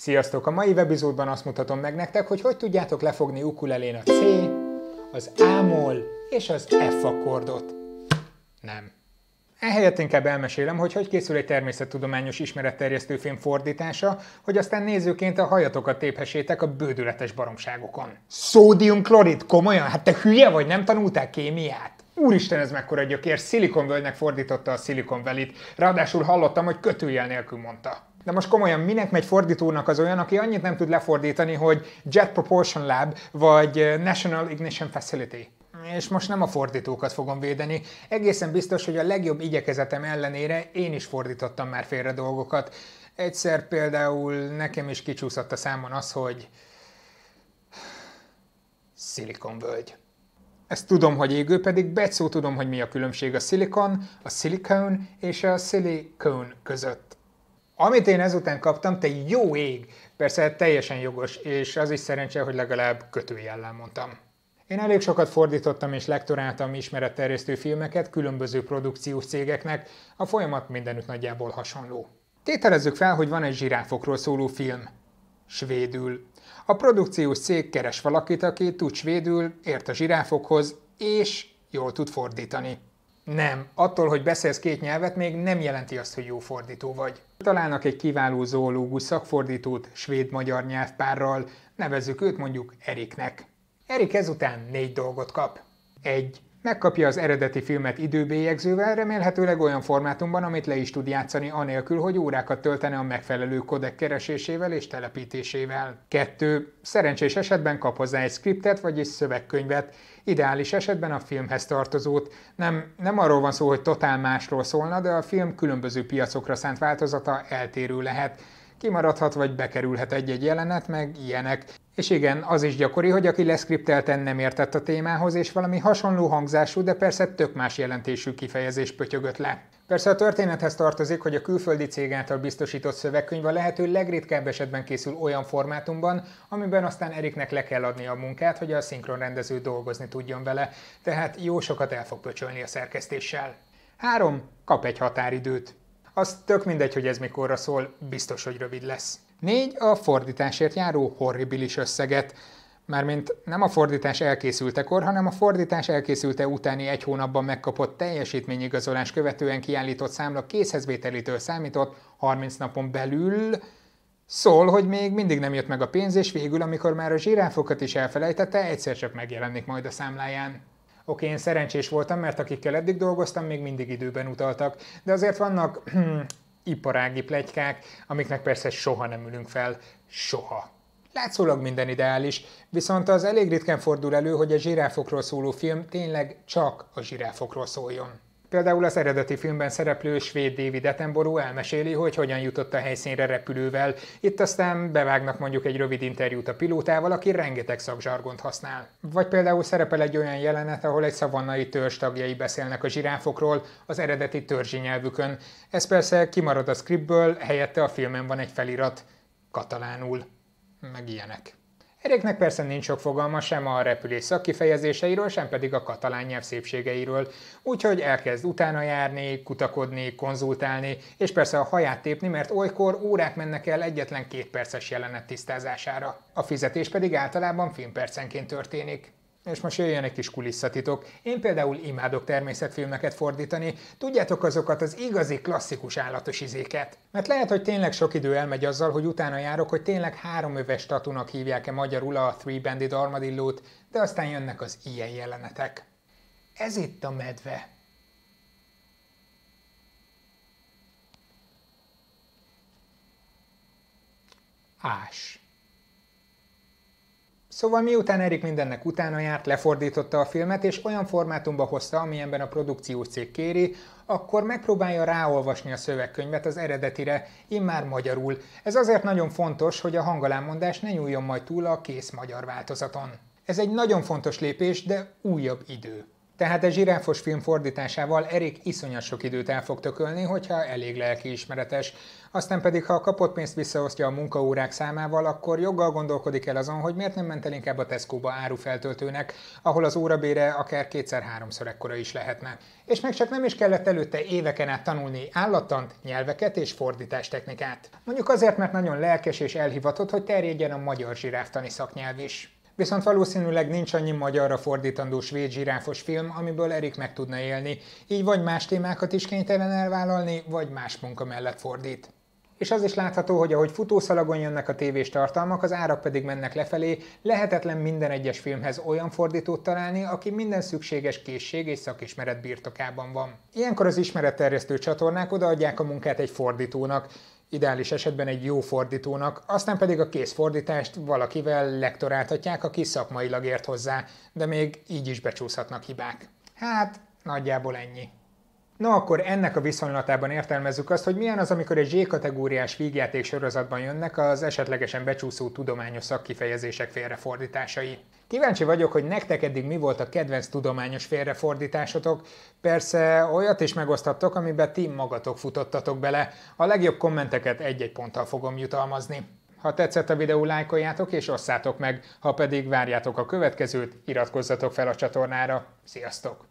Sziasztok! A mai webizódban azt mutatom meg nektek, hogy hogy tudjátok lefogni ukulelén a C, az A-mol és az F akkordot. Nem. Ehelyett inkább elmesélem, hogy hogy készül egy természettudományos ismeretterjesztő film fordítása, hogy aztán nézőként a hajatokat téphessétek a bődületes baromságokon. klorid, komolyan? Hát te hülye vagy, nem tanultál kémiát? Úristen, ez mekkora gyökér, Silicon fordította a Silicon valley ráadásul hallottam, hogy kötőjel nélkül mondta. De most komolyan, minek megy fordítónak az olyan, aki annyit nem tud lefordítani, hogy Jet Propulsion Lab vagy eh, National Ignition Facility? és most nem a fordítókat fogom védeni. Egészen biztos, hogy a legjobb igyekezetem ellenére én is fordítottam már félre dolgokat. Egyszer például nekem is kicsúszott a számon az, hogy völgy. Ezt tudom, hogy égő, pedig becsó tudom, hogy mi a különbség a szilikon, a szilikon és a silicone között. Amit én ezután kaptam, te jó ég! Persze teljesen jogos, és az is szerencse, hogy legalább kötőjellel mondtam. Én elég sokat fordítottam és lektoráltam ismeretterjesztő filmeket különböző produkciós cégeknek, a folyamat mindenütt nagyjából hasonló. Tételezzük fel, hogy van egy zsiráfokról szóló film. Svédül. A produkciós cég keres valakit, aki tud svédül, ért a zsiráfokhoz, és jól tud fordítani. Nem, attól, hogy beszélsz két nyelvet, még nem jelenti azt, hogy jó fordító vagy. Találnak egy kiváló zoológus szakfordítót svéd-magyar nyelvpárral, nevezzük őt mondjuk Eriknek. Erik ezután négy dolgot kap. 1. Megkapja az eredeti filmet időbélyegzővel, remélhetőleg olyan formátumban, amit le is tud játszani anélkül, hogy órákat töltene a megfelelő kodek keresésével és telepítésével. 2. Szerencsés esetben kap hozzá egy skriptet, vagyis szövegkönyvet, ideális esetben a filmhez tartozót. Nem, nem arról van szó, hogy totál másról szólna, de a film különböző piacokra szánt változata eltérő lehet. Kimaradhat vagy bekerülhet egy-egy jelenet, meg ilyenek. És igen, az is gyakori, hogy aki leszkriptelten nem értett a témához, és valami hasonló hangzású, de persze tök más jelentésű kifejezés pötyögött le. Persze a történethez tartozik, hogy a külföldi cég által biztosított szövegkönyv a lehető legritkább esetben készül olyan formátumban, amiben aztán Eriknek le kell adni a munkát, hogy a szinkronrendező dolgozni tudjon vele, tehát jó sokat el fog pöcsölni a szerkesztéssel. 3. Kap egy határidőt. Az tök mindegy, hogy ez mikorra szól, biztos, hogy rövid lesz. 4. A fordításért járó horribilis összeget. Mármint nem a fordítás elkészültekor, hanem a fordítás elkészülte utáni egy hónapban megkapott teljesítményigazolás követően kiállított számla készhezvételitől számított 30 napon belül Szól, hogy még mindig nem jött meg a pénz, és végül, amikor már a zsiráfokat is elfelejtette, egyszer csak megjelenik majd a számláján. Oké, én szerencsés voltam, mert akikkel eddig dolgoztam, még mindig időben utaltak, de azért vannak iparági plegykák, amiknek persze soha nem ülünk fel, soha. Látszólag minden ideális, viszont az elég ritkán fordul elő, hogy a zsiráfokról szóló film tényleg csak a zsiráfokról szóljon. Például az eredeti filmben szereplő svéd David Attenborough elmeséli, hogy hogyan jutott a helyszínre repülővel, itt aztán bevágnak mondjuk egy rövid interjút a pilótával, aki rengeteg szakzsargont használ. Vagy például szerepel egy olyan jelenet, ahol egy szavannai törzs tagjai beszélnek a zsiráfokról az eredeti törzsi nyelvükön. Ez persze kimarad a scriptből, helyette a filmen van egy felirat katalánul, meg ilyenek. Eriknek persze nincs sok fogalma sem a repülés szakkifejezéseiről, sem pedig a katalán nyelv szépségeiről, úgyhogy elkezd utána járni, kutakodni, konzultálni, és persze a haját tépni, mert olykor órák mennek el egyetlen két perces jelenet tisztázására. A fizetés pedig általában filmpercenként történik. És most jöjjön egy kis kulisszatitok. Én például imádok természetfilmeket fordítani, tudjátok azokat az igazi klasszikus állatos izéket. Mert lehet, hogy tényleg sok idő elmegy azzal, hogy utána járok, hogy tényleg háromöves tatunak hívják-e magyarul a Three Banded Armadillót, de aztán jönnek az ilyen jelenetek. Ez itt a medve. Ash. Szóval miután Erik mindennek utána járt, lefordította a filmet és olyan formátumba hozta, amilyenben a produkciós cég kéri, akkor megpróbálja ráolvasni a szövegkönyvet az eredetire, immár magyarul. Ez azért nagyon fontos, hogy a hangalámondás ne nyúljon majd túl a kész magyar változaton. Ez egy nagyon fontos lépés, de újabb idő. Tehát a zsiráfos film fordításával Erik iszonyat sok időt el fog tökölni, hogyha elég lelkiismeretes. Aztán pedig, ha a kapott pénzt visszaosztja a munkaórák számával, akkor joggal gondolkodik el azon, hogy miért nem ment el inkább a Tesco-ba árufeltöltőnek, ahol az órabére akár kétszer-háromszor ekkora is lehetne. És meg csak nem is kellett előtte éveken át tanulni állattant, nyelveket és fordítástechnikát. Mondjuk azért, mert nagyon lelkes és elhivatott, hogy terjedjen a magyar zsiráftani szaknyelv is viszont valószínűleg nincs annyi magyarra fordítandó svéd zsiráfos film, amiből Erik meg tudna élni, így vagy más témákat is kénytelen elvállalni, vagy más munka mellett fordít. És az is látható, hogy ahogy futószalagon jönnek a tévés tartalmak, az árak pedig mennek lefelé, lehetetlen minden egyes filmhez olyan fordítót találni, aki minden szükséges készség és szakismeret birtokában van. Ilyenkor az ismeretterjesztő csatornák odaadják a munkát egy fordítónak, ideális esetben egy jó fordítónak, aztán pedig a készfordítást valakivel lektoráltatják, aki szakmailag ért hozzá, de még így is becsúszhatnak hibák. Hát, nagyjából ennyi. Na akkor ennek a viszonylatában értelmezzük azt, hogy milyen az, amikor egy Z-kategóriás vígjáték sorozatban jönnek az esetlegesen becsúszó tudományos szakkifejezések félrefordításai. Kíváncsi vagyok, hogy nektek eddig mi volt a kedvenc tudományos félrefordításotok. Persze olyat is megosztattok, amiben ti magatok futottatok bele. A legjobb kommenteket egy-egy ponttal fogom jutalmazni. Ha tetszett a videó, lájkoljátok és osszátok meg, ha pedig várjátok a következőt, iratkozzatok fel a csatornára. Sziasztok!